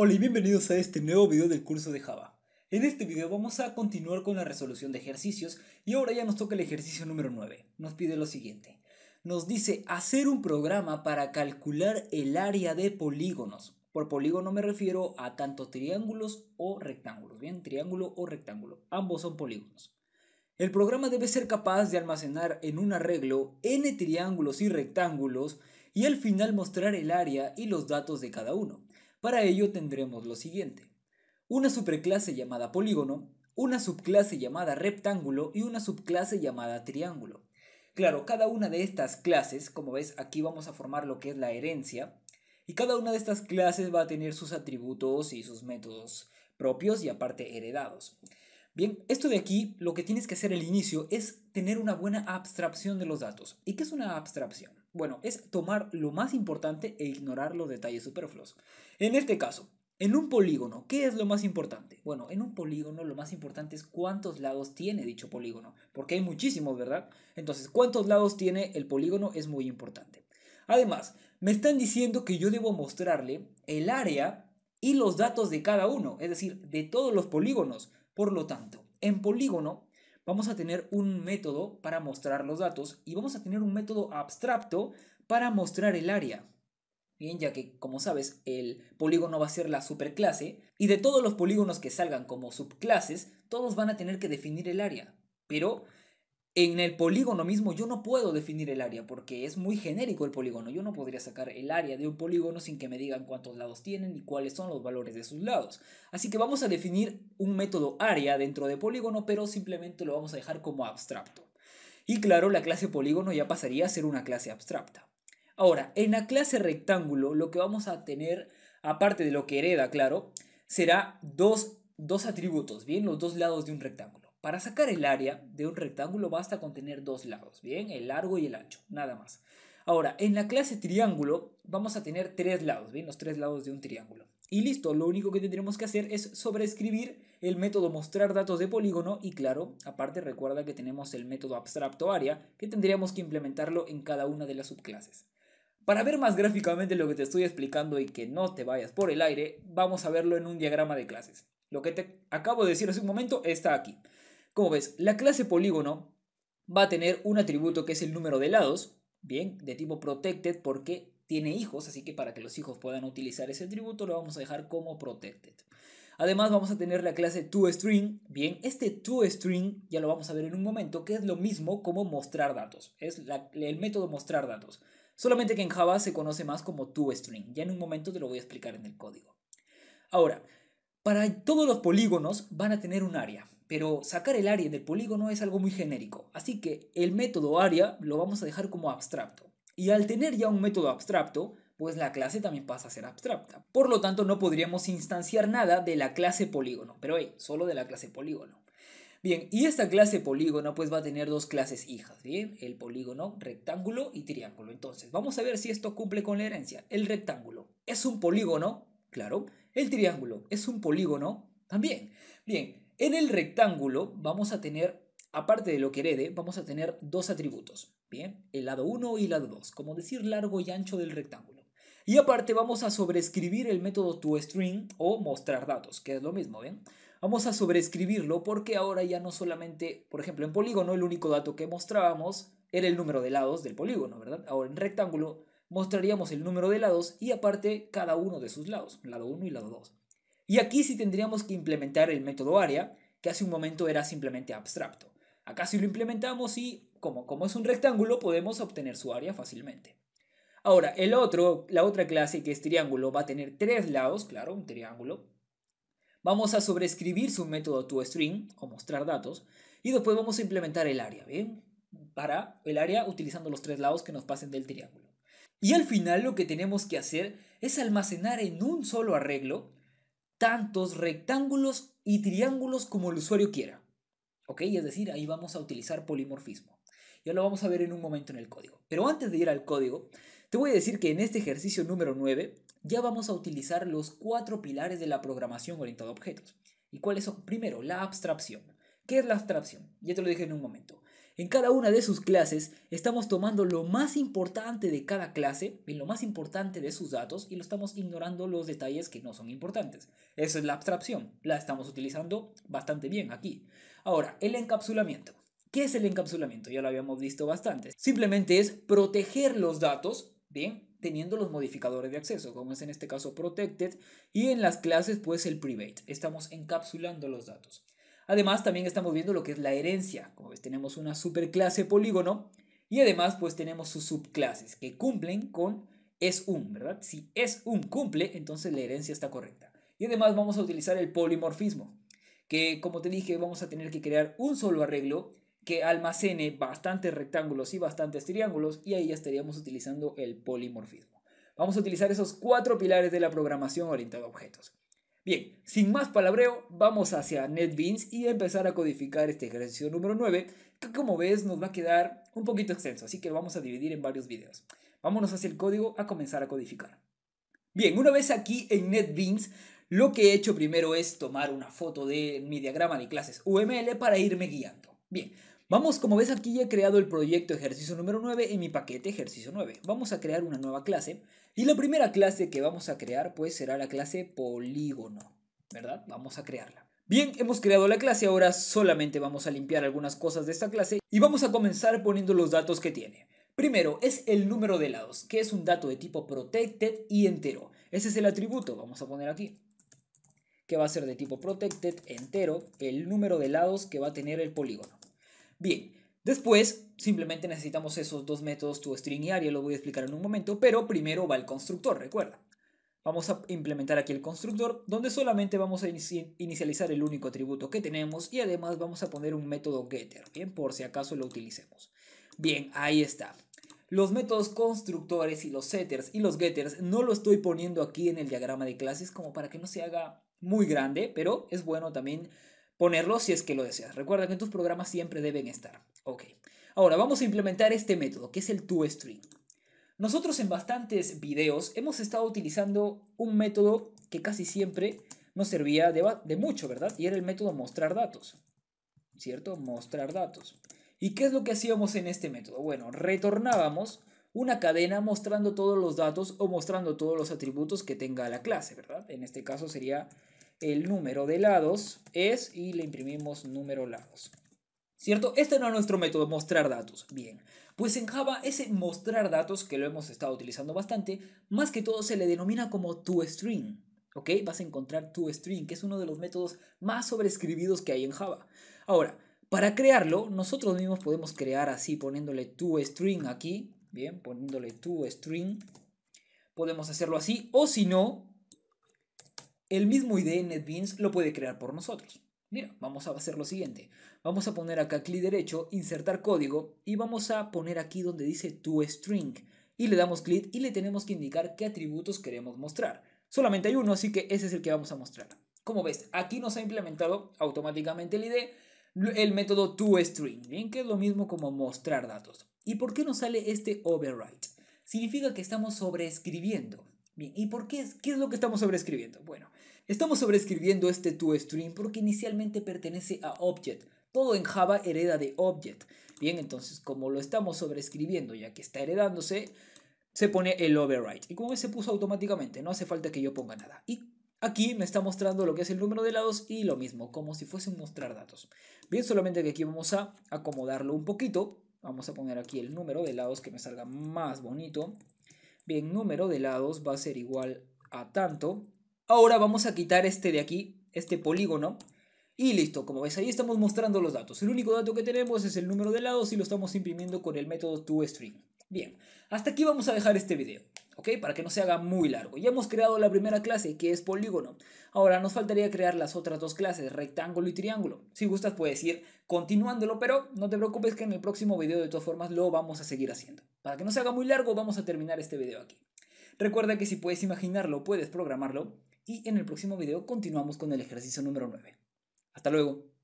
Hola y bienvenidos a este nuevo video del curso de Java. En este video vamos a continuar con la resolución de ejercicios y ahora ya nos toca el ejercicio número 9. Nos pide lo siguiente. Nos dice hacer un programa para calcular el área de polígonos. Por polígono me refiero a tanto triángulos o rectángulos. Bien, triángulo o rectángulo. Ambos son polígonos. El programa debe ser capaz de almacenar en un arreglo n triángulos y rectángulos y al final mostrar el área y los datos de cada uno. Para ello tendremos lo siguiente. Una superclase llamada polígono, una subclase llamada rectángulo y una subclase llamada triángulo. Claro, cada una de estas clases, como ves aquí vamos a formar lo que es la herencia, y cada una de estas clases va a tener sus atributos y sus métodos propios y aparte heredados. Bien, esto de aquí lo que tienes que hacer al inicio es tener una buena abstracción de los datos. ¿Y qué es una abstracción? Bueno, es tomar lo más importante e ignorar los detalles superfluos. En este caso, en un polígono, ¿qué es lo más importante? Bueno, en un polígono lo más importante es cuántos lados tiene dicho polígono, porque hay muchísimos, ¿verdad? Entonces, cuántos lados tiene el polígono es muy importante. Además, me están diciendo que yo debo mostrarle el área y los datos de cada uno, es decir, de todos los polígonos. Por lo tanto, en polígono vamos a tener un método para mostrar los datos y vamos a tener un método abstracto para mostrar el área. Bien, ya que como sabes, el polígono va a ser la superclase y de todos los polígonos que salgan como subclases, todos van a tener que definir el área. Pero en el polígono mismo yo no puedo definir el área porque es muy genérico el polígono. Yo no podría sacar el área de un polígono sin que me digan cuántos lados tienen y cuáles son los valores de sus lados. Así que vamos a definir un método área dentro de polígono, pero simplemente lo vamos a dejar como abstracto. Y claro, la clase polígono ya pasaría a ser una clase abstracta. Ahora, en la clase rectángulo lo que vamos a tener, aparte de lo que hereda, claro, será dos, dos atributos, bien, los dos lados de un rectángulo. Para sacar el área de un rectángulo basta con tener dos lados, ¿bien? El largo y el ancho, nada más. Ahora, en la clase triángulo vamos a tener tres lados, ¿bien? Los tres lados de un triángulo. Y listo, lo único que tendremos que hacer es sobreescribir el método mostrar datos de polígono y claro, aparte recuerda que tenemos el método abstracto área que tendríamos que implementarlo en cada una de las subclases. Para ver más gráficamente lo que te estoy explicando y que no te vayas por el aire, vamos a verlo en un diagrama de clases. Lo que te acabo de decir hace un momento está aquí. Como ves, la clase polígono va a tener un atributo que es el número de lados, bien, de tipo protected porque tiene hijos, así que para que los hijos puedan utilizar ese atributo lo vamos a dejar como protected. Además vamos a tener la clase toString, bien, este toString ya lo vamos a ver en un momento, que es lo mismo como mostrar datos, es el método mostrar datos, solamente que en Java se conoce más como toString, ya en un momento te lo voy a explicar en el código. Ahora, para todos los polígonos van a tener un área, pero sacar el área del polígono es algo muy genérico, así que el método área lo vamos a dejar como abstracto. Y al tener ya un método abstracto, pues la clase también pasa a ser abstracta. Por lo tanto, no podríamos instanciar nada de la clase polígono, pero hey, solo de la clase polígono. Bien, y esta clase polígono pues va a tener dos clases hijas, ¿bien? El polígono, rectángulo y triángulo. Entonces, vamos a ver si esto cumple con la herencia. El rectángulo es un polígono, claro. El triángulo es un polígono, también. Bien, en el rectángulo vamos a tener, aparte de lo que herede, vamos a tener dos atributos, ¿bien? El lado 1 y el lado 2, como decir largo y ancho del rectángulo. Y aparte vamos a sobreescribir el método toString o mostrar datos, que es lo mismo, ¿bien? Vamos a sobreescribirlo porque ahora ya no solamente, por ejemplo, en polígono el único dato que mostrábamos era el número de lados del polígono, ¿verdad? Ahora en rectángulo mostraríamos el número de lados y aparte cada uno de sus lados, lado 1 y lado 2. Y aquí sí tendríamos que implementar el método área, que hace un momento era simplemente abstracto. Acá sí lo implementamos y, como, es un rectángulo, podemos obtener su área fácilmente. Ahora, el otro, la otra clase que es triángulo va a tener tres lados, claro, un triángulo. Vamos a sobreescribir su método toString o mostrar datos y después vamos a implementar el área, ¿bien? Para el área utilizando los tres lados que nos pasen del triángulo. Y al final lo que tenemos que hacer es almacenar en un solo arreglo tantos rectángulos y triángulos como el usuario quiera. ¿Ok? Es decir, ahí vamos a utilizar polimorfismo. Ya lo vamos a ver en un momento en el código. Pero antes de ir al código, te voy a decir que en este ejercicio número 9 ya vamos a utilizar los cuatro pilares de la programación orientada a objetos. ¿Y cuáles son? Primero, la abstracción. ¿Qué es la abstracción? Ya te lo dije en un momento. En cada una de sus clases estamos tomando lo más importante de cada clase, bien lo más importante de sus datos, y lo estamos ignorando los detalles que no son importantes. Esa es la abstracción, la estamos utilizando bastante bien aquí. Ahora, el encapsulamiento. ¿Qué es el encapsulamiento? Ya lo habíamos visto bastante. Simplemente es proteger los datos, bien, teniendo los modificadores de acceso, como es en este caso protected, y en las clases pues el private. Estamos encapsulando los datos. Además, también estamos viendo lo que es la herencia. Como ves, tenemos una superclase polígono y además, pues tenemos sus subclases que cumplen con es un, ¿verdad? Si es un cumple, entonces la herencia está correcta. Y además vamos a utilizar el polimorfismo, que como te dije, vamos a tener que crear un solo arreglo que almacene bastantes rectángulos y bastantes triángulos y ahí ya estaríamos utilizando el polimorfismo. Vamos a utilizar esos cuatro pilares de la programación orientada a objetos. Bien, sin más palabreo, vamos hacia NetBeans y empezar a codificar este ejercicio número 9, que como ves nos va a quedar un poquito extenso, así que lo vamos a dividir en varios videos. Vámonos hacia el código a comenzar a codificar. Bien, una vez aquí en NetBeans, lo que he hecho primero es tomar una foto de mi diagrama de clases UML para irme guiando. Bien, vamos, como ves aquí ya he creado el proyecto ejercicio número 9 en mi paquete ejercicio 9. Vamos a crear una nueva clase y la primera clase que vamos a crear pues será la clase polígono, ¿verdad? Vamos a crearla. Bien, hemos creado la clase, ahora solamente vamos a limpiar algunas cosas de esta clase y vamos a comenzar poniendo los datos que tiene. Primero es el número de lados, que es un dato de tipo protected y entero. Ese es el atributo, vamos a poner aquí, que va a ser de tipo protected entero, el número de lados que va a tener el polígono. Bien, Después, simplemente necesitamos esos dos métodos toString y ARIA, lo voy a explicar en un momento, pero primero va el constructor, recuerda. Vamos a implementar aquí el constructor, donde solamente vamos a inicializar el único atributo que tenemos y además vamos a poner un método getter, bien, por si acaso lo utilicemos. Bien, ahí está. Los métodos constructores y los setters y los getters no lo estoy poniendo aquí en el diagrama de clases como para que no se haga muy grande, pero es bueno también ponerlo si es que lo deseas. Recuerda que en tus programas siempre deben estar. Ok. Ahora vamos a implementar este método, que es el toString. Nosotros en bastantes videos hemos estado utilizando un método que casi siempre nos servía de, de mucho, ¿verdad? Y era el método mostrar datos. ¿Cierto? Mostrar datos. ¿Y qué es lo que hacíamos en este método? Bueno, retornábamos una cadena mostrando todos los datos o mostrando todos los atributos que tenga la clase, ¿verdad? En este caso sería el número de lados es y le imprimimos número lados. ¿Cierto? Este no es nuestro método, mostrar datos. Bien, pues en Java ese mostrar datos, que lo hemos estado utilizando bastante, más que todo se le denomina como toString. ¿Ok? Vas a encontrar toString, que es uno de los métodos más sobrescribidos que hay en Java. Ahora, para crearlo, nosotros mismos podemos crear así, poniéndole toString aquí. Bien, poniéndole toString. Podemos hacerlo así, o si no, el mismo ID e NetBeans lo puede crear por nosotros. Mira, vamos a hacer lo siguiente. Vamos a poner acá clic derecho, insertar código y vamos a poner aquí donde dice toString. Y le damos clic y le tenemos que indicar qué atributos queremos mostrar. Solamente hay uno, así que ese es el que vamos a mostrar. Como ves, aquí nos ha implementado automáticamente el ID, e, el método toString, bien que es lo mismo como mostrar datos. ¿Y por qué nos sale este override? Significa que estamos sobreescribiendo. Bien, ¿y por qué? ¿Qué es lo que estamos sobreescribiendo? Bueno, Estamos sobreescribiendo este toString porque inicialmente pertenece a Object. Todo en Java hereda de Object. Bien, entonces como lo estamos sobreescribiendo ya que está heredándose, se pone el override. Y como se puso automáticamente, no hace falta que yo ponga nada. Y aquí me está mostrando lo que es el número de lados y lo mismo, como si fuese mostrar datos. Bien, solamente que aquí vamos a acomodarlo un poquito. Vamos a poner aquí el número de lados que me salga más bonito. Bien, número de lados va a ser igual a tanto. Ahora vamos a quitar este de aquí, este polígono. Y listo, como ves ahí estamos mostrando los datos. El único dato que tenemos es el número de lados y lo estamos imprimiendo con el método toString. Bien, hasta aquí vamos a dejar este video, ¿ok? Para que no se haga muy largo. Ya hemos creado la primera clase, que es polígono. Ahora nos faltaría crear las otras dos clases, rectángulo y triángulo. Si gustas puedes ir continuándolo, pero no te preocupes que en el próximo video de todas formas lo vamos a seguir haciendo. Para que no se haga muy largo vamos a terminar este video aquí. Recuerda que si puedes imaginarlo, puedes programarlo y en el próximo video continuamos con el ejercicio número 9. Hasta luego.